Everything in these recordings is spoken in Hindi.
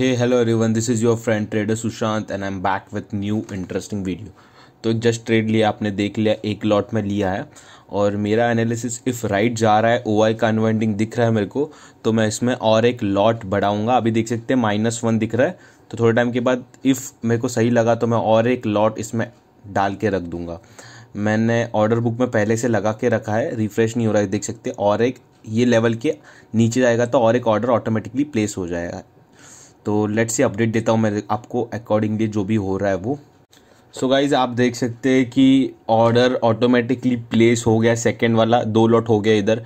Hello everyone this is your friend trader Sushant and I am back with new interesting video तो जस्ट ट्रेड लिया आपने देख लिया एक लॉट में लिया है और मेरा एनालिसिस इफ़ राइट जा रहा है ओ आई का अनवाइंडिंग दिख रहा है मेरे को तो मैं इसमें और एक लॉट बढ़ाऊंगा अभी देख सकते हैं माइनस वन दिख रहा है तो थोड़े टाइम के बाद इफ़ मेरे को सही लगा तो मैं और एक लॉट इसमें डाल के रख दूंगा मैंने ऑर्डर बुक में पहले से लगा के रखा है रिफ्रेश नहीं हो रहा है देख सकते और एक ये लेवल के नीचे जाएगा तो और एक ऑर्डर ऑटोमेटिकली प्लेस हो जाएगा तो लेट्स से अपडेट देता हूँ मैं आपको अकॉर्डिंगली जो भी हो रहा है वो सो so गाइज आप देख सकते हैं कि ऑर्डर ऑटोमेटिकली प्लेस हो गया सेकेंड वाला दो लॉट हो गया इधर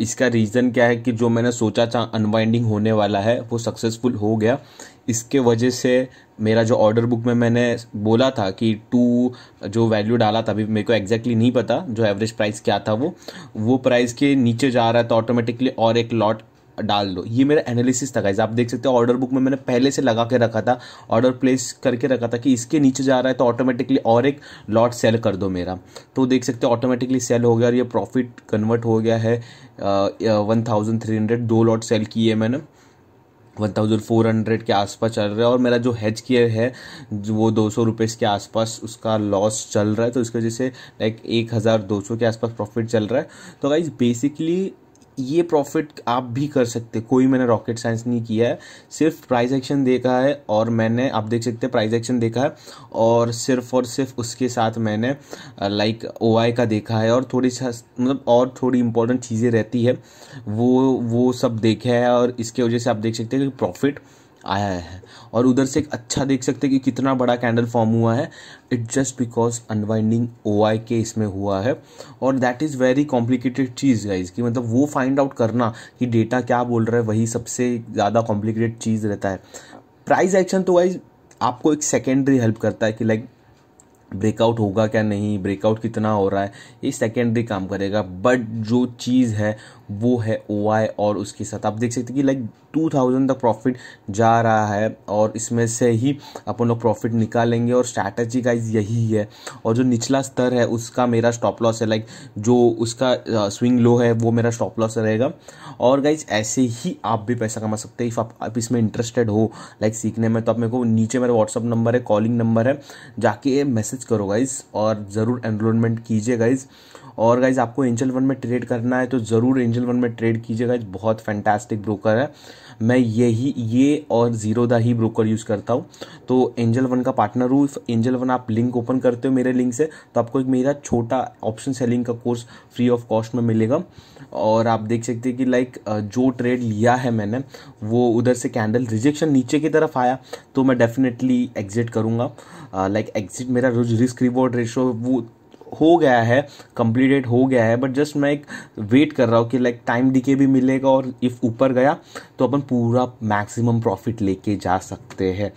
इसका रीज़न क्या है कि जो मैंने सोचा था अनवाइंडिंग होने वाला है वो सक्सेसफुल हो गया इसके वजह से मेरा जो ऑर्डर बुक में मैंने बोला था कि टू जो वैल्यू डाला था अभी मेरे को एग्जैक्टली नहीं पता जो एवरेज प्राइस क्या था वो वो प्राइस के नीचे जा रहा है तो ऑटोमेटिकली और एक लॉट डाल दो ये मेरा एनालिसिस था गाइज आप देख सकते हो ऑर्डर बुक में मैंने पहले से लगा के रखा था ऑर्डर प्लेस करके रखा था कि इसके नीचे जा रहा है तो ऑटोमेटिकली और एक लॉट सेल कर दो मेरा तो देख सकते हो ऑटोमेटिकली सेल हो गया और ये प्रॉफिट कन्वर्ट हो गया है वन थाउजेंड थ्री हंड्रेड दो लॉट सेल किए मैंने वन थाउजेंड फोर हंड्रेड के आसपास चल रहा है और मेरा जो हेज केयर है वो दो सौ रुपये के आसपास उसका लॉस चल रहा है तो इसकी वजह से लाइक एक हज़ार दो सौ के आसपास प्रॉफिट चल रहा है तो गाइज बेसिकली ये प्रॉफिट आप भी कर सकते कोई मैंने रॉकेट साइंस नहीं किया है सिर्फ प्राइस एक्शन देखा है और मैंने आप देख सकते हैं प्राइस एक्शन देखा है और सिर्फ और सिर्फ उसके साथ मैंने लाइक ओ का देखा है और थोड़ी सा मतलब और थोड़ी इंपॉर्टेंट चीज़ें रहती है वो वो सब देखा है और इसके वजह से आप देख सकते हैं कि प्रॉफिट आया है और उधर से एक अच्छा देख सकते हैं कि कितना बड़ा कैंडल फॉर्म हुआ है it just because unwinding O I के इसमें हुआ है और दैट इज़ वेरी कॉम्प्लिकेटेड चीज़ गाइज कि मतलब वो फाइंड आउट करना कि डेटा क्या बोल रहा है वही सबसे ज़्यादा कॉम्प्लिकेटेड चीज़ रहता है प्राइज एक्शन तो वाइज आपको एक सेकेंडरी हेल्प करता है कि लाइक ब्रेकआउट होगा क्या नहीं ब्रेकआउट कितना हो रहा है ये सेकेंडरी काम करेगा बट जो चीज़ है वो है ओ और उसके साथ आप देख सकते हैं कि लाइक टू थाउजेंड तक प्रॉफिट जा रहा है और इसमें से ही अपन लोग प्रॉफिट निकालेंगे और स्ट्रैटेजी गाइज यही है और जो निचला स्तर है उसका मेरा स्टॉप लॉस है लाइक जो उसका स्विंग लो है वो मेरा स्टॉप लॉस रहेगा और गाइज ऐसे ही आप भी पैसा कमा सकते हैं इफ़ आप, आप इसमें इंटरेस्टेड हो लाइक सीखने में तो आप मेरे को नीचे मेरा व्हाट्सअप नंबर है कॉलिंग नंबर है जाके मैसेज करो गाइज और ज़रूर एनरोलमेंट कीजिए गाइज और गाइज आपको एंजल फंड में ट्रेड करना है तो ज़रूर एंजल एंजल वन में ट्रेड कीजिएगा बहुत फैंटास्टिक ब्रोकर है मैं यही ये और जीरो द ही ब्रोकर यूज़ करता हूँ तो एंजल वन का पार्टनर हूँ एंजल वन आप लिंक ओपन करते हो मेरे लिंक से तो आपको एक मेरा छोटा ऑप्शन सेलिंग का कोर्स फ्री ऑफ कॉस्ट में मिलेगा और आप देख सकते हैं कि लाइक जो ट्रेड लिया है मैंने वो उधर से कैंडल रिजेक्शन नीचे की तरफ आया तो मैं डेफिनेटली एग्जिट करूँगा लाइक एग्जिट मेरा रिस्क रिवॉर्ड रेशो वो हो गया है कंप्लीटेड हो गया है बट जस्ट मैं एक वेट कर रहा हूँ कि लाइक टाइम दिखे भी मिलेगा और इफ़ ऊपर गया तो अपन पूरा मैक्सिमम प्रॉफिट लेके जा सकते हैं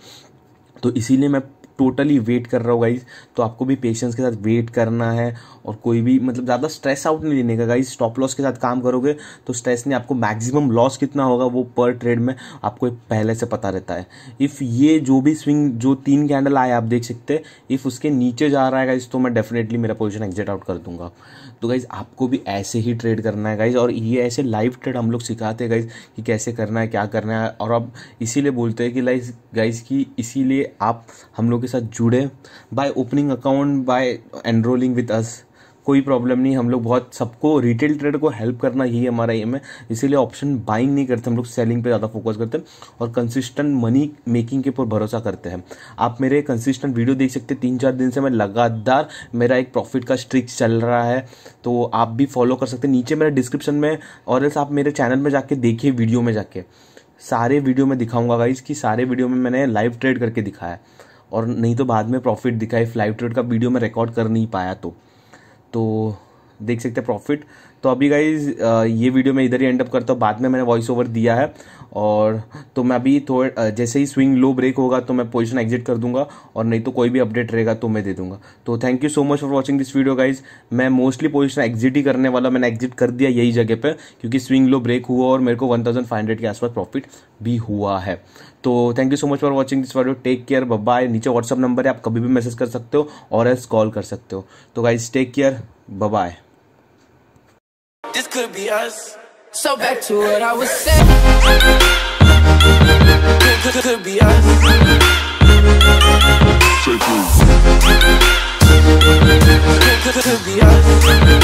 तो इसीलिए मैं टोटली वेट कर रहा हो गाइज तो आपको भी पेशेंस के साथ वेट करना है और कोई भी मतलब ज़्यादा स्ट्रेस आउट नहीं लेने का गाइज स्टॉप लॉस के साथ काम करोगे तो स्ट्रेस नहीं आपको मैक्सिमम लॉस कितना होगा वो पर ट्रेड में आपको पहले से पता रहता है इफ़ ये जो भी स्विंग जो तीन कैंडल आए आप देख सकते हैं इफ़ उसके नीचे जा रहा है गाइज तो मैं डेफिनेटली मेरा पोजिशन एग्जिट आउट कर दूंगा तो गाइज आपको भी ऐसे ही ट्रेड करना है गाइज और ये ऐसे लाइव ट्रेड हम लोग सिखाते हैं गाइज कि कैसे करना है क्या करना है और अब इसीलिए बोलते हैं कि लाइज गाइज की इसीलिए आप हम लोग के साथ जुड़े by opening account by enrolling with us कोई प्रॉब्लम नहीं हम लोग बहुत सबको रिटेल ट्रेड को हेल्प करना ही हमारा एम है इसीलिए ऑप्शन बाइंग नहीं करते हम लोग सेलिंग पे ज़्यादा फोकस करते हैं और कंसिस्टेंट मनी मेकिंग के ऊपर भरोसा करते हैं आप मेरे कंसिस्टेंट वीडियो देख सकते हैं तीन चार दिन से मैं लगातार मेरा एक प्रॉफिट का स्ट्रिक चल रहा है तो आप भी फॉलो कर सकते हैं नीचे मेरे डिस्क्रिप्शन में और एल्स आप मेरे चैनल में जाके देखिए वीडियो में जाके सारे वीडियो में दिखाऊंगा गाइज कि सारे वीडियो में मैंने लाइव ट्रेड करके दिखाया है और नहीं तो बाद में प्रॉफिट दिखाई फ्लाइट रेट का वीडियो मैं रिकॉर्ड कर नहीं पाया तो तो देख सकते हैं प्रॉफिट तो अभी गाइज ये वीडियो मैं इधर ही एंड अप करता हूँ बाद में मैंने वॉइस ओवर दिया है और तो मैं अभी थोड़े जैसे ही स्विंग लो ब्रेक होगा तो मैं पोजिशन एग्जिट कर दूंगा और नहीं तो कोई भी अपडेट रहेगा तो मैं दे दूंगा तो thank you so much for watching this video guys मैं मोस्टली पोजिशन एग्जिट ही करने वाला मैंने एग्जिट कर दिया यही जगह पर क्योंकि स्विंग लो ब्रेक हुआ और मेरे को वन थाउजेंड फाइव हंड्रेड के आसपास प्रॉफिट भी हुआ है तो thank you so much for watching this video take care bye नीचे व्हाट्सअप नंबर है आप कभी भी मैसेज कर सकते हो और एल्स कॉल कर सकते हो तो guys take care bye could be us. So back to what I was saying. Could, be us. could be us.